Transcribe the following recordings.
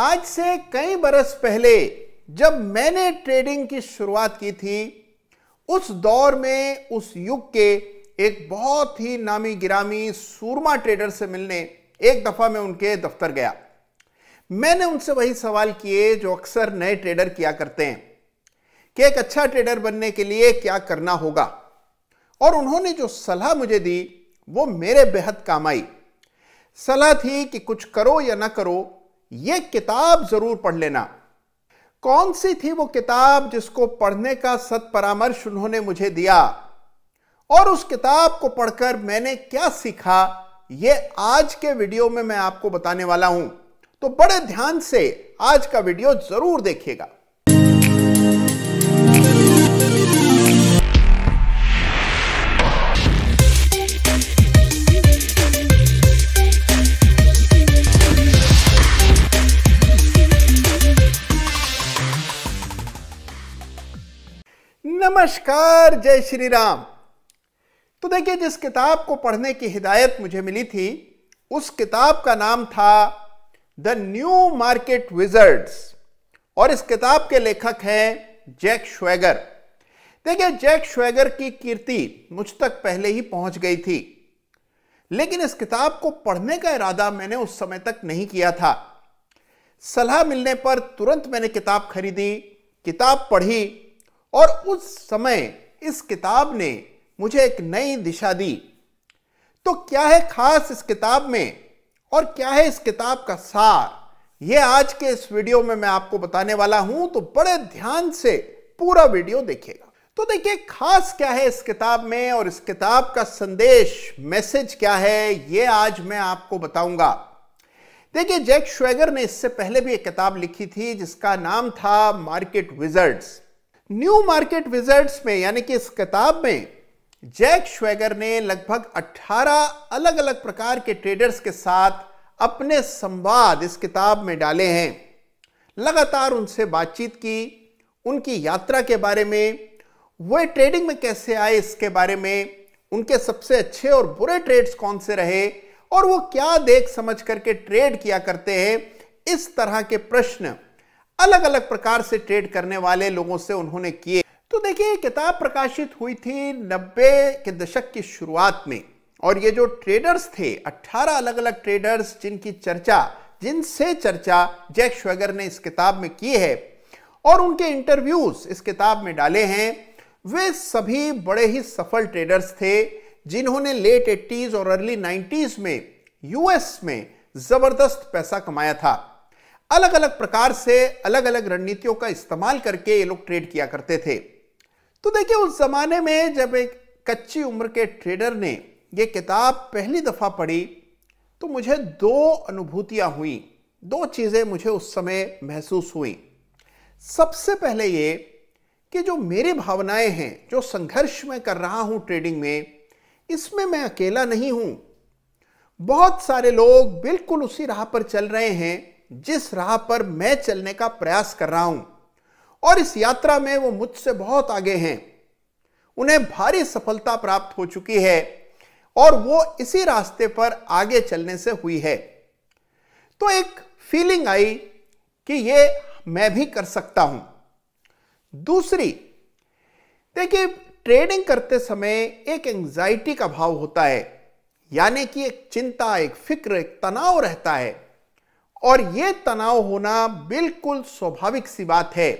आज से कई बरस पहले जब मैंने ट्रेडिंग की शुरुआत की थी उस दौर में उस युग के एक बहुत ही नामी गिरामी सूरमा ट्रेडर से मिलने एक दफा मैं उनके दफ्तर गया मैंने उनसे वही सवाल किए जो अक्सर नए ट्रेडर किया करते हैं कि एक अच्छा ट्रेडर बनने के लिए क्या करना होगा और उन्होंने जो सलाह मुझे दी वो मेरे बेहद काम आई सलाह थी कि कुछ करो या ना करो यह किताब जरूर पढ़ लेना कौन सी थी वो किताब जिसको पढ़ने का सत परामर्श उन्होंने मुझे दिया और उस किताब को पढ़कर मैंने क्या सीखा ये आज के वीडियो में मैं आपको बताने वाला हूं तो बड़े ध्यान से आज का वीडियो जरूर देखिएगा नमस्कार जय श्री राम तो देखिए जिस किताब को पढ़ने की हिदायत मुझे मिली थी उस किताब का नाम था द न्यू मार्केट विजर्ड्स और इस किताब के लेखक हैं जैक श्वेगर देखिए जैक श्वेगर की कीर्ति मुझ तक पहले ही पहुंच गई थी लेकिन इस किताब को पढ़ने का इरादा मैंने उस समय तक नहीं किया था सलाह मिलने पर तुरंत मैंने किताब खरीदी किताब पढ़ी और उस समय इस किताब ने मुझे एक नई दिशा दी तो क्या है खास इस किताब में और क्या है इस किताब का सार यह आज के इस वीडियो में मैं आपको बताने वाला हूं तो बड़े ध्यान से पूरा वीडियो देखिएगा तो देखिए खास क्या है इस किताब में और इस किताब का संदेश मैसेज क्या है यह आज मैं आपको बताऊंगा देखिए जैक श्वेगर ने इससे पहले भी एक किताब लिखी थी जिसका नाम था market wizards new market wizards में यानी कि इस किताब में जैक श्वेगर ने लगभग 18 अलग अलग प्रकार के ट्रेडर्स के साथ अपने संवाद इस किताब में डाले हैं लगातार उनसे बातचीत की उनकी यात्रा के बारे में वे ट्रेडिंग में कैसे आए इसके बारे में उनके सबसे अच्छे और बुरे ट्रेड्स कौन से रहे और वो क्या देख समझ करके ट्रेड किया करते हैं इस तरह के प्रश्न अलग अलग प्रकार से ट्रेड करने वाले लोगों से उन्होंने किए तो देखिए किताब प्रकाशित हुई थी नब्बे के दशक की शुरुआत में और ये जो ट्रेडर्स थे 18 अलग अलग ट्रेडर्स जिनकी चर्चा जिनसे चर्चा जैक श्वेगर ने इस किताब में की है और उनके इंटरव्यूज इस किताब में डाले हैं वे सभी बड़े ही सफल ट्रेडर्स थे जिन्होंने लेट एट्टीज और अर्ली नाइन्टीज में यूएस में जबरदस्त पैसा कमाया था अलग अलग प्रकार से अलग अलग रणनीतियों का इस्तेमाल करके ये लोग ट्रेड किया करते थे तो देखिए उस जमाने में जब एक कच्ची उम्र के ट्रेडर ने ये किताब पहली दफ़ा पढ़ी तो मुझे दो अनुभूतियाँ हुई दो चीज़ें मुझे उस समय महसूस हुई सबसे पहले ये कि जो मेरी भावनाएं हैं जो संघर्ष में कर रहा हूं ट्रेडिंग में इसमें मैं अकेला नहीं हूं बहुत सारे लोग बिल्कुल उसी राह पर चल रहे हैं जिस राह पर मैं चलने का प्रयास कर रहा हूं और इस यात्रा में वो मुझसे बहुत आगे हैं उन्हें भारी सफलता प्राप्त हो चुकी है और वो इसी रास्ते पर आगे चलने से हुई है तो एक फीलिंग आई कि ये मैं भी कर सकता हूं दूसरी देखिए ट्रेडिंग करते समय एक एंजाइटी का भाव होता है यानी कि एक चिंता एक फिक्र एक तनाव रहता है और यह तनाव होना बिल्कुल स्वाभाविक सी बात है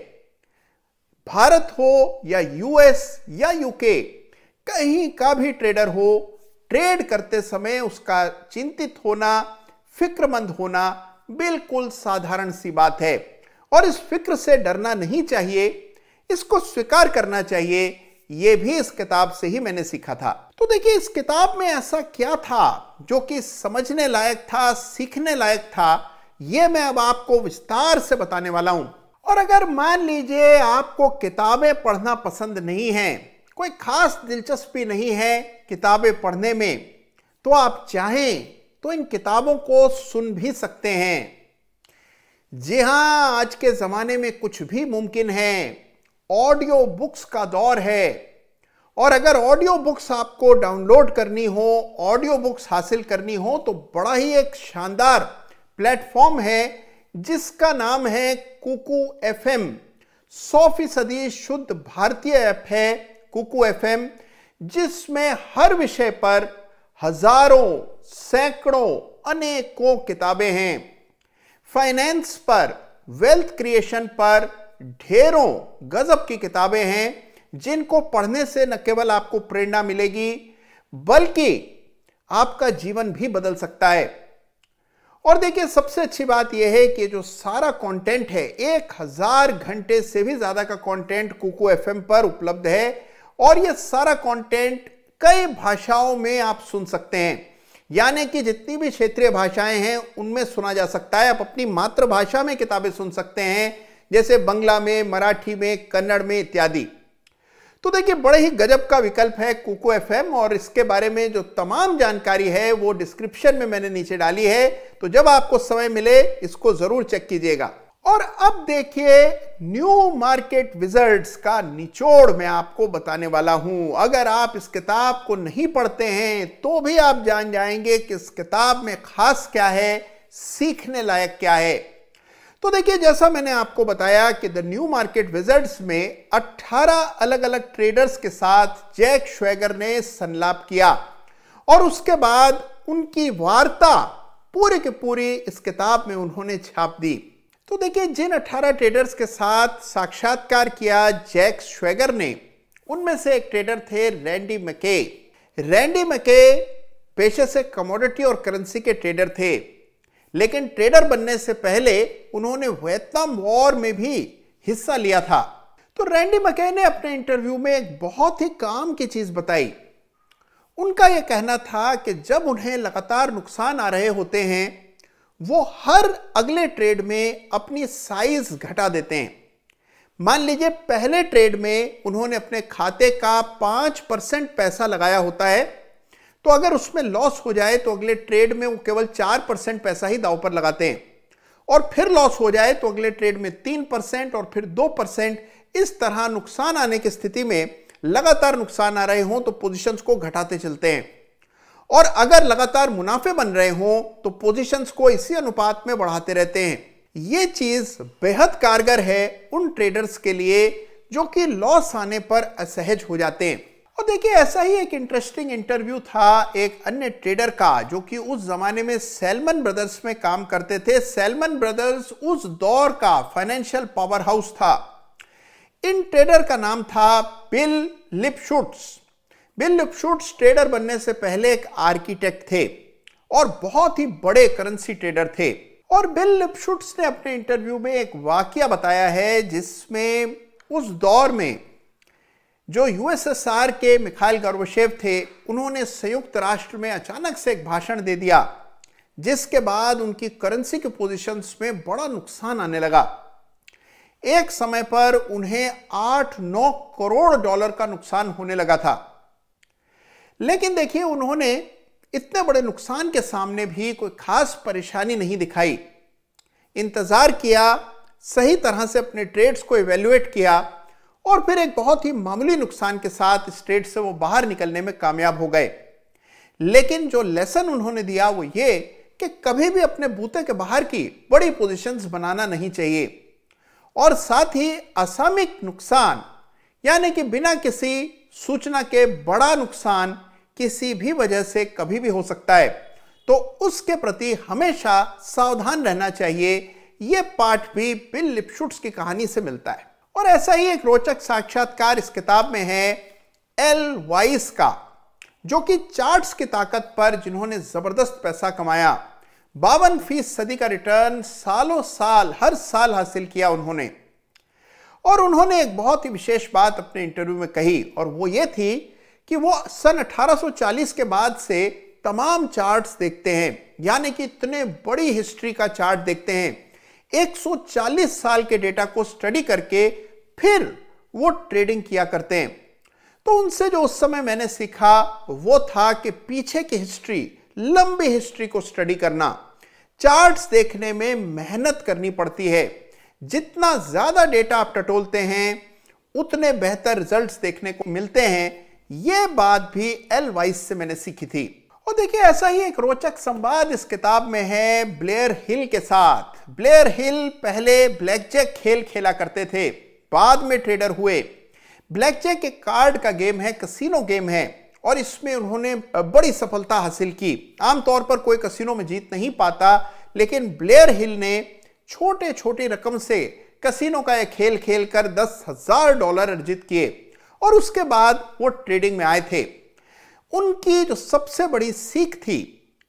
भारत हो या यूएस या यूके कहीं का भी ट्रेडर हो ट्रेड करते समय उसका चिंतित होना फिक्रमंद होना बिल्कुल साधारण सी बात है और इस फिक्र से डरना नहीं चाहिए इसको स्वीकार करना चाहिए यह भी इस किताब से ही मैंने सीखा था तो देखिए इस किताब में ऐसा क्या था जो कि समझने लायक था सीखने लायक था ये मैं अब आपको विस्तार से बताने वाला हूं और अगर मान लीजिए आपको किताबें पढ़ना पसंद नहीं है कोई खास दिलचस्पी नहीं है किताबें पढ़ने में तो आप चाहें तो इन किताबों को सुन भी सकते हैं जी हाँ आज के ज़माने में कुछ भी मुमकिन है ऑडियो बुक्स का दौर है और अगर ऑडियो बुक्स आपको डाउनलोड करनी हो ऑडियो बुक्स हासिल करनी हो तो बड़ा ही एक शानदार प्लेटफॉर्म है जिसका नाम है कुकू एफ एम सौ फीसदी शुद्ध भारतीय ऐप है कुकू एम जिसमें हर विषय पर हजारों सैकड़ों अनेकों किताबें हैं फाइनेंस पर वेल्थ क्रिएशन पर ढेरों गजब की किताबें हैं जिनको पढ़ने से न केवल आपको प्रेरणा मिलेगी बल्कि आपका जीवन भी बदल सकता है और देखिए सबसे अच्छी बात यह है कि जो सारा कंटेंट है एक हजार घंटे से भी ज़्यादा का कंटेंट कुको एफ पर उपलब्ध है और यह सारा कंटेंट कई भाषाओं में आप सुन सकते हैं यानी कि जितनी भी क्षेत्रीय भाषाएं हैं उनमें सुना जा सकता है आप अपनी मातृभाषा में किताबें सुन सकते हैं जैसे बंगला में मराठी में कन्नड़ में इत्यादि तो देखिए बड़े ही गजब का विकल्प है कुको एफ और इसके बारे में जो तमाम जानकारी है वो डिस्क्रिप्शन में मैंने नीचे डाली है तो जब आपको समय मिले इसको जरूर चेक कीजिएगा और अब देखिए न्यू मार्केट विजर्ड्स का निचोड़ मैं आपको बताने वाला हूं अगर आप इस किताब को नहीं पढ़ते हैं तो भी आप जान जाएंगे कि इस किताब में खास क्या है सीखने लायक क्या है तो देखिए जैसा मैंने आपको बताया कि द न्यू मार्केट विजर्ड्स में 18 अलग अलग ट्रेडर्स के साथ जैक श्वेगर ने संलाप किया और उसके बाद उनकी वार्ता पूरे के पूरी इस किताब में उन्होंने छाप दी तो देखिए जिन 18 ट्रेडर्स के साथ साक्षात्कार किया जैक श्वेगर ने उनमें से एक ट्रेडर थे रैंडी मके रैंडी मके पेशे से कमोडिटी और करेंसी के ट्रेडर थे लेकिन ट्रेडर बनने से पहले उन्होंने वेतनाम वॉर में भी हिस्सा लिया था तो रैंडी मके ने अपने इंटरव्यू में एक बहुत ही काम की चीज बताई उनका यह कहना था कि जब उन्हें लगातार नुकसान आ रहे होते हैं वो हर अगले ट्रेड में अपनी साइज घटा देते हैं मान लीजिए पहले ट्रेड में उन्होंने अपने खाते का पांच परसेंट पैसा लगाया होता है तो अगर उसमें लॉस हो जाए तो अगले ट्रेड में वो केवल चार परसेंट पैसा ही दाव पर लगाते हैं और फिर लॉस हो जाए तो अगले ट्रेड में तीन परसेंट और फिर दो परसेंट इस तरह नुकसान आने की स्थिति में लगातार नुकसान आ रहे हों तो पोजिशंस को घटाते चलते हैं और अगर लगातार मुनाफे बन रहे हों तो पोजिशंस को इसी अनुपात में बढ़ाते रहते हैं ये चीज बेहद कारगर है उन ट्रेडर्स के लिए जो कि लॉस आने पर असहज हो जाते हैं और देखिए ऐसा ही एक इंटरेस्टिंग इंटरव्यू था एक अन्य ट्रेडर का जो कि उस जमाने में सेलमन ब्रदर्स में काम करते थे सेलमन ब्रदर्स उस दौर का फाइनेंशियल पावर हाउस था इन ट्रेडर का नाम था Bill Lipschutz Bill Lipschutz trader बनने से पहले एक आर्किटेक्ट थे और बहुत ही बड़े करेंसी ट्रेडर थे और बिल लिपशुट्स ने अपने इंटरव्यू में एक वाक्य बताया है जिसमें उस दौर में जो यूएसएसआर के मिखाइल गर्वशेव थे उन्होंने संयुक्त राष्ट्र में अचानक से एक भाषण दे दिया जिसके बाद उनकी करेंसी के पोजीशंस में बड़ा नुकसान आने लगा एक समय पर उन्हें आठ नौ करोड़ डॉलर का नुकसान होने लगा था लेकिन देखिए उन्होंने इतने बड़े नुकसान के सामने भी कोई खास परेशानी नहीं दिखाई इंतजार किया सही तरह से अपने ट्रेड्स को इवेल्युएट किया और फिर एक बहुत ही मामूली नुकसान के साथ स्टेट से वो बाहर निकलने में कामयाब हो गए लेकिन जो लेसन उन्होंने दिया वो ये कि कभी भी अपने बूते के बाहर की बड़ी पोजीशंस बनाना नहीं चाहिए और साथ ही असामिक नुकसान यानी कि बिना किसी सूचना के बड़ा नुकसान किसी भी वजह से कभी भी हो सकता है तो उसके प्रति हमेशा सावधान रहना चाहिए यह पाठ भी बिल लिपशुट्स की कहानी से मिलता है और ऐसा ही एक रोचक साक्षात्कार इस किताब में है एल वाइस का जो कि चार्ट्स की ताकत पर जिन्होंने जबरदस्त पैसा कमाया बावन फीस सदी का रिटर्न सालों साल हर साल हासिल किया उन्होंने और उन्होंने एक बहुत ही विशेष बात अपने इंटरव्यू में कही और वो ये थी कि वो सन 1840 के बाद से तमाम चार्ट्स देखते हैं यानी कि इतने बड़ी हिस्ट्री का चार्ट देखते हैं 140 साल के डेटा को स्टडी करके फिर वो ट्रेडिंग किया करते हैं तो उनसे जो उस समय मैंने सीखा वो था कि पीछे की हिस्ट्री लंबी हिस्ट्री को स्टडी करना चार्ट्स देखने में मेहनत करनी पड़ती है जितना ज्यादा डेटा आप टटोलते हैं उतने बेहतर रिजल्ट्स देखने को मिलते हैं यह बात भी एल वाइस से मैंने सीखी थी और देखिए ऐसा ही एक रोचक संवाद इस किताब में है ब्लेयर हिल के साथ ब्लेयर हिल पहले ब्लैक ब्लैकजैक खेल खेला करते थे बाद में ट्रेडर हुए ब्लैक ब्लैकजैक एक कार्ड का गेम है कसिनो गेम है और इसमें उन्होंने बड़ी सफलता हासिल की आमतौर पर कोई कसिनो में जीत नहीं पाता लेकिन ब्लेयर हिल ने छोटे छोटे रकम से कसिनो का एक खेल खेल कर दस हजार डॉलर अर्जित किए और उसके बाद वो ट्रेडिंग में आए थे उनकी जो सबसे बड़ी सीख थी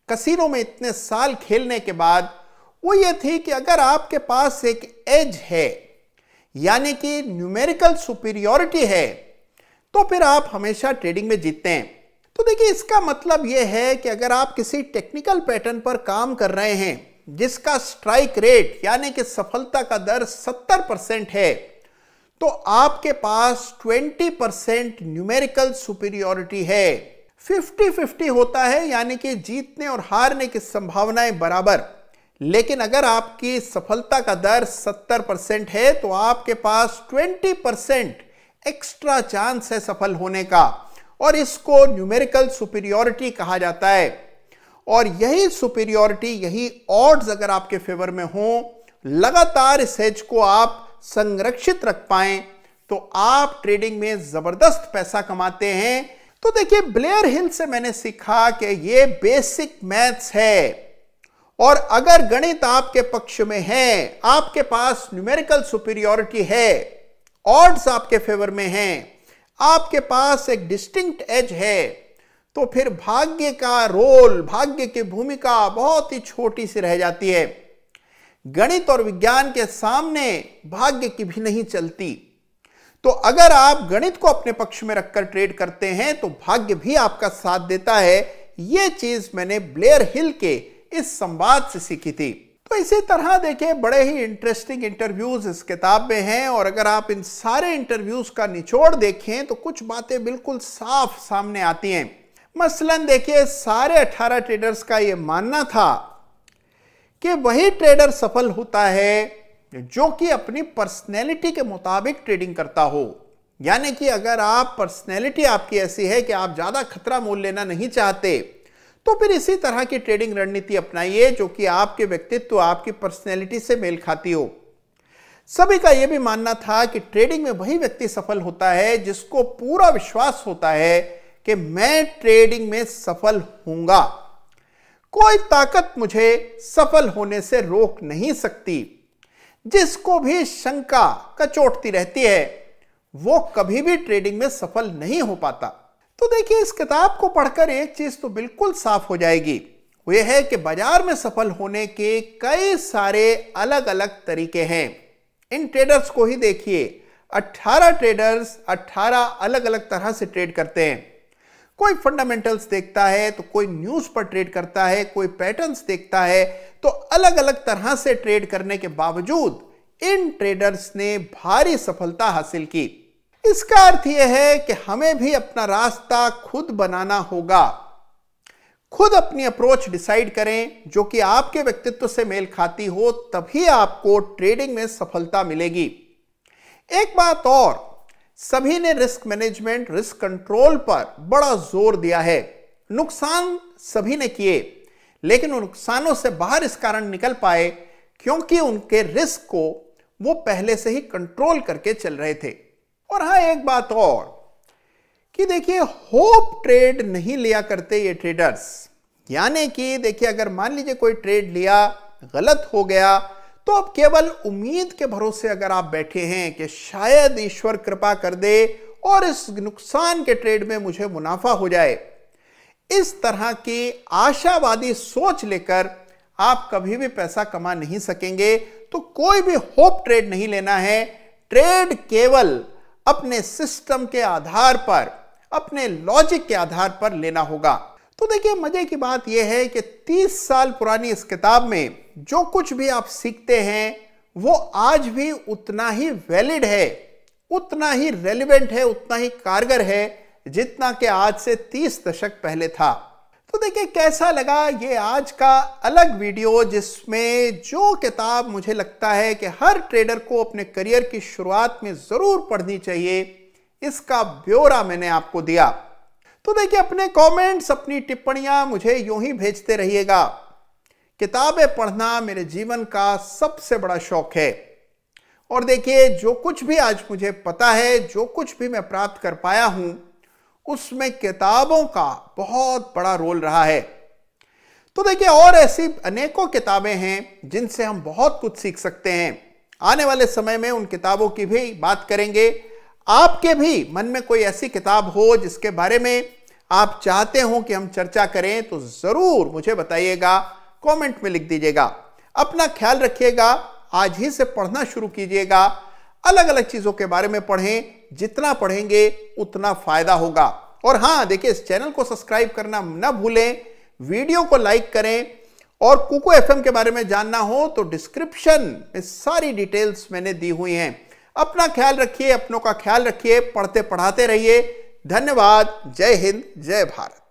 कसीनो में इतने साल खेलने के बाद वो ये थी कि अगर आपके पास एक एज है यानी कि न्यूमेरिकल सुपीरियोरिटी है तो फिर आप हमेशा ट्रेडिंग में जीतते हैं तो देखिए इसका मतलब यह है कि अगर आप किसी टेक्निकल पैटर्न पर काम कर रहे हैं जिसका स्ट्राइक रेट यानी कि सफलता का दर 70 परसेंट है तो आपके पास 20 परसेंट न्यूमेरिकल सुपीरियोरिटी है फिफ्टी फिफ्टी होता है यानी कि जीतने और हारने की संभावनाएं बराबर लेकिन अगर आपकी सफलता का दर 70 परसेंट है तो आपके पास 20 परसेंट एक्स्ट्रा चांस है सफल होने का और इसको न्यूमेरिकल सुपीरियोरिटी कहा जाता है और यही सुपीरियोरिटी यही ऑड्स अगर आपके फेवर में हो लगातार इस हेज को आप संरक्षित रख पाए तो आप ट्रेडिंग में जबरदस्त पैसा कमाते हैं तो देखिए ब्लेयर हिल से मैंने सीखा कि ये बेसिक मैथ्स है और अगर गणित आपके पक्ष में है आपके पास न्यूमेरिकल सुपीरियोरिटी है ऑड्स आपके फेवर में हैं आपके पास एक डिस्टिंक्ट एज है तो फिर भाग्य का रोल भाग्य की भूमिका बहुत ही छोटी सी रह जाती है गणित और विज्ञान के सामने भाग्य की भी नहीं चलती तो अगर आप गणित को अपने पक्ष में रखकर ट्रेड करते हैं तो भाग्य भी आपका साथ देता है ये चीज मैंने ब्लेयर हिल के इस संवाद से सीखी थी तो इसी तरह देखिए बड़े ही इंटरेस्टिंग इंटरव्यूज इस किताब में हैं और अगर आप इन सारे इंटरव्यूज का निचोड़ देखें तो कुछ बातें बिल्कुल साफ सामने आती हैं मसलन देखिए सारे 18 ट्रेडर्स का यह मानना था कि वही ट्रेडर सफल होता है जो कि अपनी पर्सनैलिटी के मुताबिक ट्रेडिंग करता हो यानी कि अगर आप पर्सनैलिटी आपकी ऐसी है कि आप ज़्यादा खतरा मोल लेना नहीं चाहते तो फिर इसी तरह की ट्रेडिंग रणनीति अपनाइए जो कि आपके व्यक्तित्व आपकी पर्सनैलिटी से मेल खाती हो सभी का यह भी मानना था कि ट्रेडिंग में वही व्यक्ति सफल होता है जिसको पूरा विश्वास होता है कि मैं ट्रेडिंग में सफल हूंगा कोई ताकत मुझे सफल होने से रोक नहीं सकती जिसको भी शंका कचोटती रहती है वो कभी भी ट्रेडिंग में सफल नहीं हो पाता तो देखिए इस किताब को पढ़कर एक चीज तो बिल्कुल साफ हो जाएगी वो यह है कि बाजार में सफल होने के कई सारे अलग अलग तरीके हैं इन ट्रेडर्स को ही देखिए 18 ट्रेडर्स 18 अलग अलग तरह से ट्रेड करते हैं कोई फंडामेंटल्स देखता है तो कोई न्यूज पर ट्रेड करता है कोई पैटर्न्स देखता है तो अलग अलग तरह से ट्रेड करने के बावजूद इन ट्रेडर्स ने भारी सफलता हासिल की इसका अर्थ यह है कि हमें भी अपना रास्ता खुद बनाना होगा खुद अपनी अप्रोच डिसाइड करें जो कि आपके व्यक्तित्व से मेल खाती हो तभी आपको ट्रेडिंग में सफलता मिलेगी एक बात और सभी ने रिस्क मैनेजमेंट रिस्क कंट्रोल पर बड़ा जोर दिया है नुकसान सभी ने किए लेकिन नुकसानों से बाहर इस कारण निकल पाए क्योंकि उनके रिस्क को वो पहले से ही कंट्रोल करके चल रहे थे और हाँ एक बात और कि देखिए होप ट्रेड नहीं लिया करते ये ट्रेडर्स यानी कि देखिए अगर मान लीजिए कोई ट्रेड लिया गलत हो गया तो अब केवल उम्मीद के भरोसे अगर आप बैठे हैं कि शायद ईश्वर कृपा कर दे और इस नुकसान के ट्रेड में मुझे मुनाफा हो जाए इस तरह की आशावादी सोच लेकर आप कभी भी पैसा कमा नहीं सकेंगे तो कोई भी होप ट्रेड नहीं लेना है ट्रेड केवल अपने सिस्टम के आधार पर अपने लॉजिक के आधार पर लेना होगा तो देखिए मजे की बात यह है कि 30 साल पुरानी इस किताब में जो कुछ भी आप सीखते हैं वो आज भी उतना ही वैलिड है उतना ही रेलिवेंट है उतना ही कारगर है जितना कि आज से 30 दशक पहले था तो देखिए कैसा लगा ये आज का अलग वीडियो जिसमें जो किताब मुझे लगता है कि हर ट्रेडर को अपने करियर की शुरुआत में ज़रूर पढ़नी चाहिए इसका ब्यौरा मैंने आपको दिया तो देखिए अपने कमेंट्स अपनी टिप्पणियां मुझे यूं ही भेजते रहिएगा किताबें पढ़ना मेरे जीवन का सबसे बड़ा शौक है और देखिए जो कुछ भी आज मुझे पता है जो कुछ भी मैं प्राप्त कर पाया हूं उसमें किताबों का बहुत बड़ा रोल रहा है तो देखिए और ऐसी अनेकों किताबें हैं जिनसे हम बहुत कुछ सीख सकते हैं आने वाले समय में उन किताबों की भी बात करेंगे आपके भी मन में कोई ऐसी किताब हो जिसके बारे में आप चाहते हो कि हम चर्चा करें तो जरूर मुझे बताइएगा कमेंट में लिख दीजिएगा अपना ख्याल रखिएगा आज ही से पढ़ना शुरू कीजिएगा अलग अलग चीजों के बारे में पढ़ें जितना पढ़ेंगे उतना फायदा होगा और हाँ देखिए इस चैनल को सब्सक्राइब करना न भूलें वीडियो को लाइक करें और कुको एफएम के बारे में जानना हो तो डिस्क्रिप्शन में सारी डिटेल्स मैंने दी हुई हैं अपना ख्याल रखिए अपनों का ख्याल रखिए पढ़ते पढ़ाते रहिए धन्यवाद जय हिंद जय भारत